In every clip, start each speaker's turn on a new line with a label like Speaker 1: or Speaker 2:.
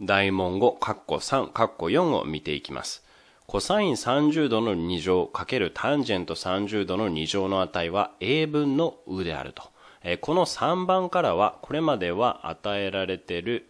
Speaker 1: 大問5、カッコ3、カッコ4を見ていきます。コサイン30度の2乗かけるタンジェント30度の2乗の値は a 分のうであると。この3番からは、これまでは与えられてる、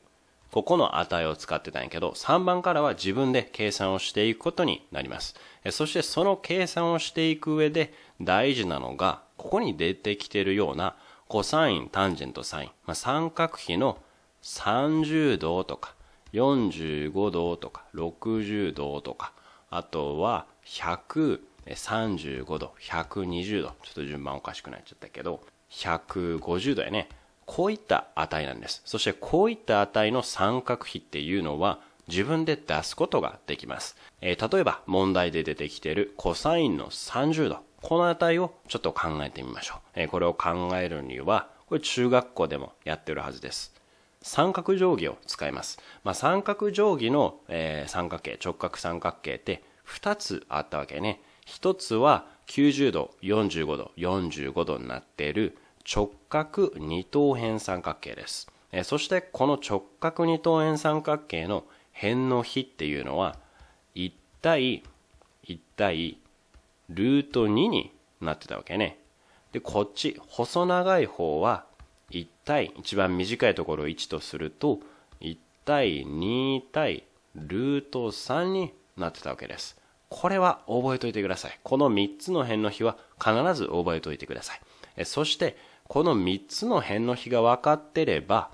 Speaker 1: ここの値を使ってたんやけど、3番からは自分で計算をしていくことになります。そしてその計算をしていく上で大事なのが、ここに出てきてるような、コサイン、タンジェント、サイン、まあ、三角比の30度とか、45度とか60度とかあとは135度120度ちょっと順番おかしくなっちゃったけど150度やねこういった値なんですそしてこういった値の三角比っていうのは自分で出すことができます、えー、例えば問題で出てきているコサインの30度この値をちょっと考えてみましょう、えー、これを考えるにはこれ中学校でもやってるはずです三角定規を使います。まあ、三角定規の、えー、三角形、直角三角形って2つあったわけね。1つは90度、45度、45度になっている直角二等辺三角形です。えー、そしてこの直角二等辺三角形の辺の比っていうのは1対1対ルート2になってたわけね。で、こっち、細長い方は1対一番短いところを1とすると1対2対ルート3になってたわけですこれは覚えといてくださいこの3つの辺の比は必ず覚えといてくださいそしてこの3つの辺の比が分かってれば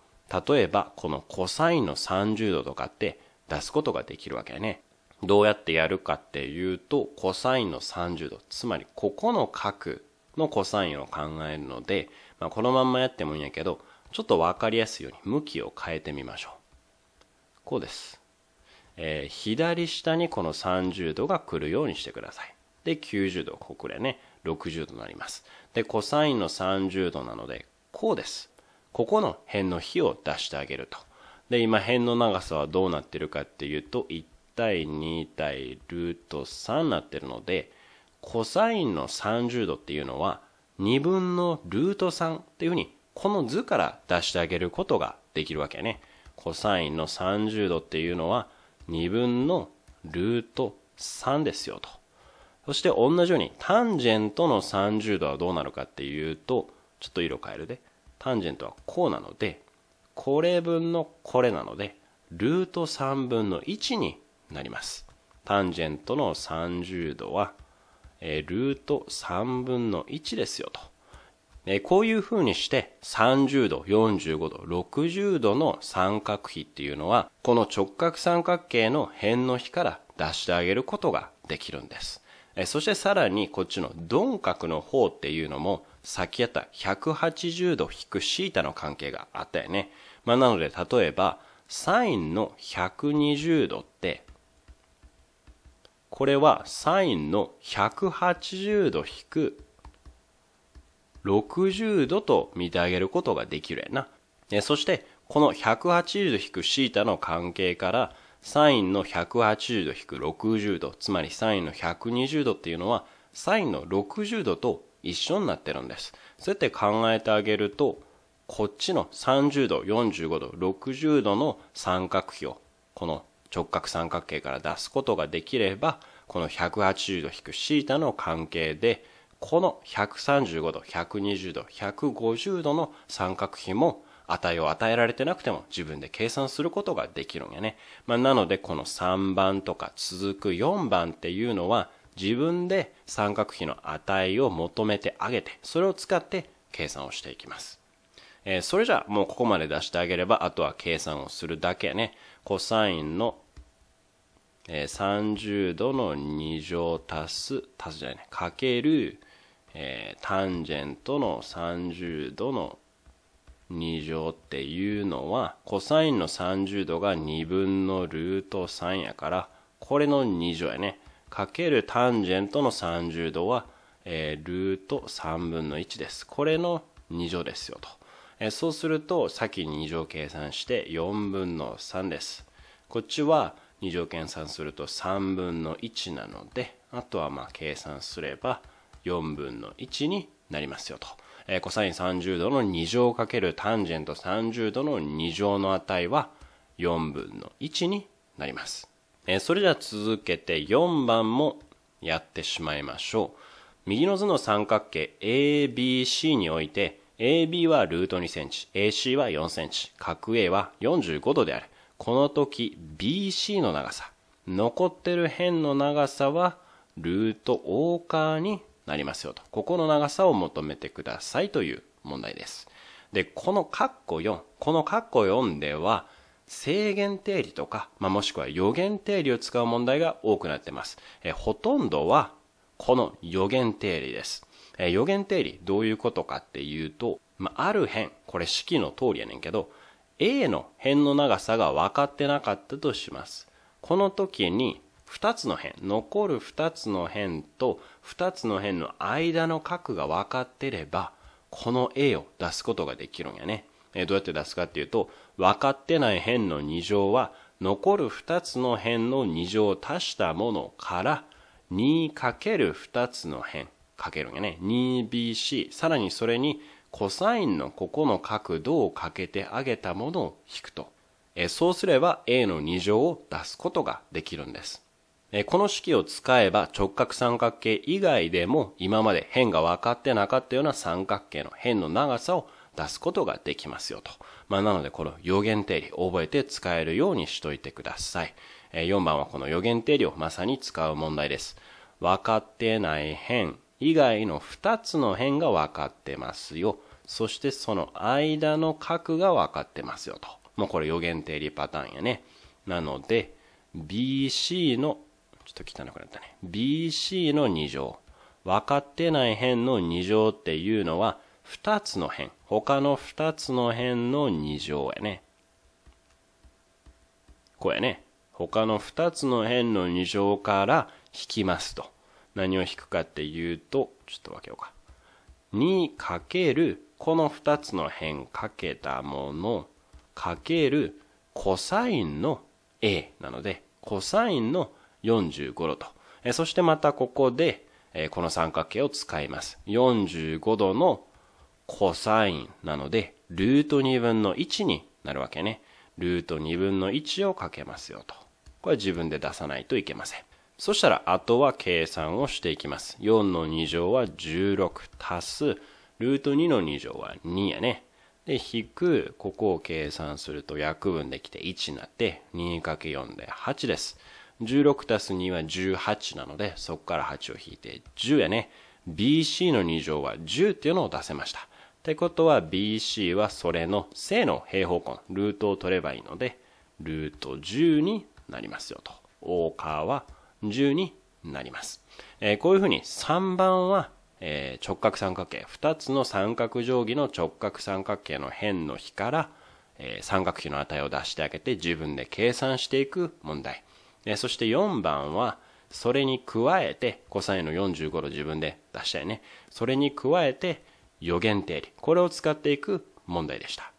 Speaker 1: 例えばこのコサインの30度とかって出すことができるわけねどうやってやるかっていうとコサインの30度つまりここの角の cosine を考えるので、まあ、このまんまやってもいいんやけど、ちょっとわかりやすいように向きを変えてみましょう。こうです。えー、左下にこの30度が来るようにしてください。で、90度、ここでね、60度になります。で、コサインの30度なので、こうです。ここの辺の比を出してあげると。で、今辺の長さはどうなってるかっていうと、1対2対ルート3になってるので、コサインの30度っていうのは2分のルート3っていうふうにこの図から出してあげることができるわけね。コサインの30度っていうのは2分のルート3ですよと。そして同じようにタンジェントの30度はどうなるかっていうと、ちょっと色変えるで。タンジェントはこうなので、これ分のこれなので、ルート3分の1になります。タンジェントの30度はえー、ルート3分の1ですよと。えー、こういうふうにして30度、45度、60度の三角比っていうのは、この直角三角形の辺の比から出してあげることができるんです。えー、そしてさらにこっちの鈍角の方っていうのも、さっきやった180度引くシータの関係があったよね。まあ、なので例えば、サインの120度ってこれはサインの180度引く60度と見てあげることができるやな。そして、この180度引く θ の関係から、サインの180度引く60度、つまりサインの120度っていうのは、サインの60度と一緒になってるんです。そうやって考えてあげると、こっちの30度、45度、60度の三角比を、この直角三角形から出すことができれば、この180度引く θ の関係で、この135度、120度、150度の三角比も値を与えられてなくても自分で計算することができるんやね。まあ、なのでこの3番とか続く4番っていうのは自分で三角比の値を求めてあげて、それを使って計算をしていきます。えー、それじゃあもうここまで出してあげれば、あとは計算をするだけね。コサインのえー、30度の2乗足す、足すじゃないね、かける、えー、タンジェントの30度の2乗っていうのは、コサインの30度が2分のルート3やから、これの2乗やね。かけるタンジェントの30度は、えー、ルート3分の1です。これの2乗ですよと。えー、そうすると、さっき2乗計算して4分の3です。こっちは、2乗計算すると3分の1なのであとはま計算すれば4分の1になりますよと。えー、コサイン30度の2乗かけるタンジェント30度の2乗の値は4分の1になります。えー、それでは続けて4番もやってしまいましょう。右の図の三角形 ABC において AB はルート2センチ、AC は4センチ、角 A は45度である。この時 BC の長さ、残ってる辺の長さはルートオーカーになりますよと。ここの長さを求めてくださいという問題です。で、このカッコ4、このカッコ4では、制限定理とか、まあ、もしくは予言定理を使う問題が多くなってます。えほとんどは、この予言定理です。え予言定理、どういうことかっていうと、まあ、ある辺、これ式の通りやねんけど、A の辺の長さが分かってなかったとします。この時に2つの辺、残る2つの辺と2つの辺の間の角が分かってれば、この A を出すことができるんやね。どうやって出すかっていうと、分かってない辺の2乗は、残る2つの辺の2乗を足したものから、2×2 つの辺かけるんやね。2bc、さらにそれにコサインのここの角度をかけてあげたものを引くと、えそうすれば a の2乗を出すことができるんです。この式を使えば直角三角形以外でも今まで辺が分かってなかったような三角形の辺の長さを出すことができますよと。まあ、なのでこの予言定理覚えて使えるようにしといてください。4番はこの予言定理をまさに使う問題です。分かってない辺以外の2つの辺が分かってますよ。そしてその間の角が分かってますよと。もうこれ予言定理パターンやね。なので、BC の、ちょっと汚くなったね。BC の2乗。分かってない辺の2乗っていうのは、2つの辺。他の2つの辺の2乗やね。これね。他の2つの辺の2乗から引きますと。何を引くかっていうと、ちょっと分けようか。2かける、この2つの辺かけたもの、かける、コサインの A なので、コサインの45度と。えそしてまたここで、えこの三角形を使います。45度のコサインなので、ルート2分の1になるわけね。ルート2分の1をかけますよと。これは自分で出さないといけません。そしたら、あとは計算をしていきます。4の2乗は16足す、ルート2の2乗は2やね。で、引く、ここを計算すると約分できて1になって、2×4 で8です。16足す2は18なので、そこから8を引いて10やね。BC の2乗は10っていうのを出せました。ってことは BC はそれの正の平方根、ルートを取ればいいので、ルート10になりますよと。大川は10になります。えー、こういうふうに3番は、えー、直角三角形、2つの三角定規の直角三角形の辺の比から、えー、三角比の値を出してあげて自分で計算していく問題。えそして4番は、それに加えて、コサインの45度自分で出したいね。それに加えて、予言定理。これを使っていく問題でした。